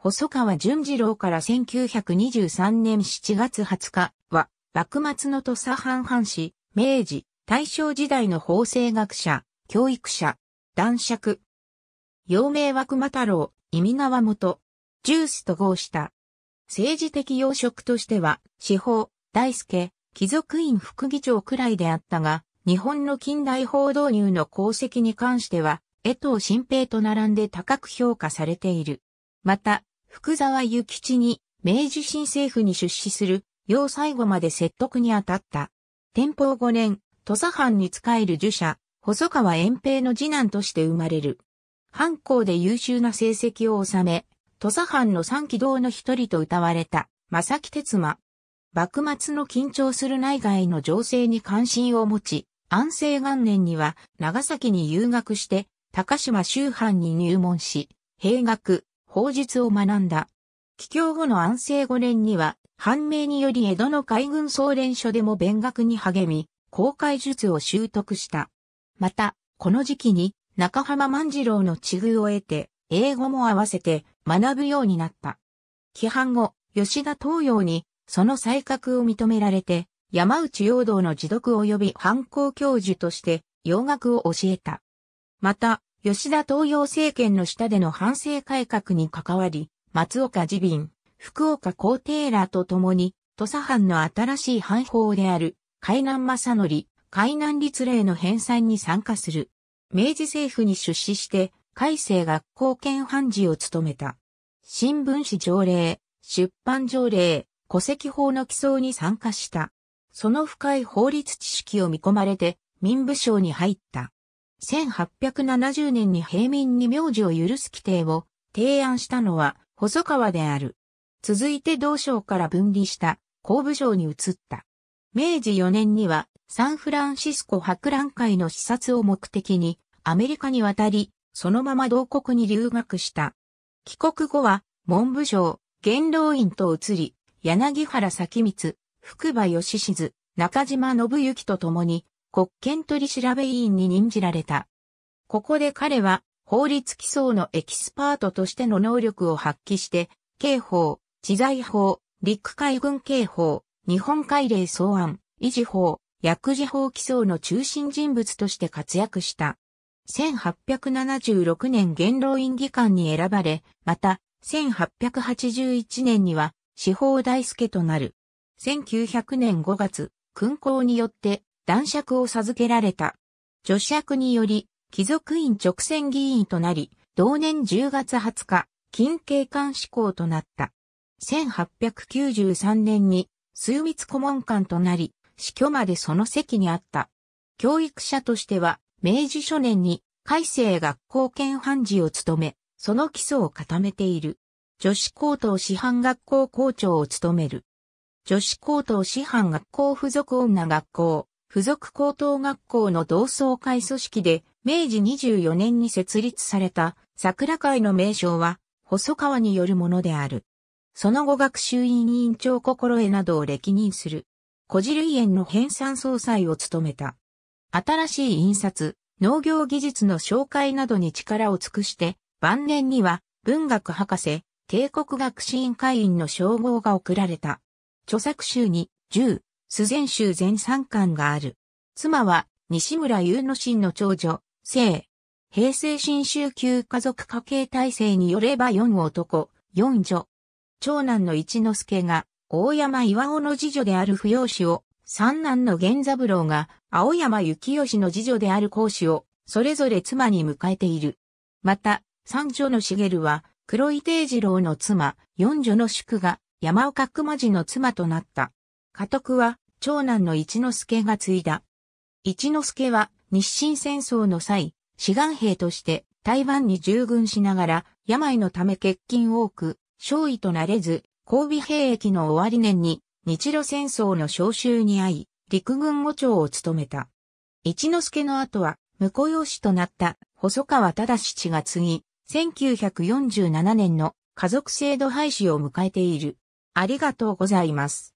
細川淳次郎から1923年7月20日は、幕末の土佐藩藩士、明治、大正時代の法制学者、教育者、男爵。陽明和熊太郎、意味川元、ジュースと合した。政治的要職としては、司法、大輔、貴族院副議長くらいであったが、日本の近代法導入の功績に関しては、江藤新平と並んで高く評価されている。また、福沢諭吉に明治新政府に出資する要最後まで説得に当たった。天保5年、土佐藩に仕える儒者、細川遠平の次男として生まれる。藩校で優秀な成績を収め、土佐藩の三期堂の一人と謳われた、正木哲馬。幕末の緊張する内外の情勢に関心を持ち、安政元年には長崎に留学して、高島周藩に入門し、兵学、法術を学んだ。帰郷後の安政5年には、判明により江戸の海軍総連所でも勉学に励み、公開術を習得した。また、この時期に中浜万次郎の地遇を得て、英語も合わせて学ぶようになった。規範後、吉田東洋にその才覚を認められて、山内陽道の自読及び反抗教授として洋学を教えた。また、吉田東洋政権の下での反省改革に関わり、松岡自民、福岡皇帝らと共に、土佐藩の新しい藩法である、海南正則、海南立令の編纂に参加する。明治政府に出資して、改正学校兼判事を務めた。新聞紙条例、出版条例、戸籍法の起草に参加した。その深い法律知識を見込まれて、民部省に入った。1870年に平民に名字を許す規定を提案したのは細川である。続いて同省から分離した工部省に移った。明治4年にはサンフランシスコ博覧会の視察を目的にアメリカに渡り、そのまま同国に留学した。帰国後は文部省、元老院と移り、柳原咲光、福場義静、中島信之と共に国権取調べ委員に任じられた。ここで彼は法律基礎のエキスパートとしての能力を発揮して、刑法、知財法、陸海軍刑法、日本海令草案、維持法、薬事法基礎の中心人物として活躍した。1876年元老院議官に選ばれ、また、1881年には司法大助となる。1900年5月、勲功によって男爵を授けられた。女爵により、貴族院直選議員となり、同年10月20日、近景官志向となった。1893年に、枢密顧問官となり、死去までその席にあった。教育者としては、明治初年に、改正学校兼判事を務め、その基礎を固めている。女子高等師範学校校長を務める。女子高等師範学校附属女学校、付属高等学校の同窓会組織で、明治24年に設立された桜会の名称は、細川によるものである。その後学習院委員長心得などを歴任する。小汁園の編纂総裁を務めた。新しい印刷、農業技術の紹介などに力を尽くして、晩年には文学博士、帝国学士院会員の称号が贈られた。著作集に、10、須ゼ州全三巻がある。妻は、西村雄之進の長女、生。平成新州級家族家系体制によれば四男、四女。長男の一之助が、大山岩尾の次女である不養子を、三男の源三郎が、青山幸義の次女である孔子を、それぞれ妻に迎えている。また、三女の茂は、黒井定次郎の妻、四女の宿が、山岡熊次の妻となった。家督は、長男の一之助が継いだ。一之助は、日清戦争の際、志願兵として台湾に従軍しながら、病のため欠勤多く、少尉となれず、交尾兵役の終わり年に、日露戦争の召集に遭い、陸軍五長を務めた。一之助の後は、婿養子となった細川忠七が継ぎ、1947年の家族制度廃止を迎えている。ありがとうございます。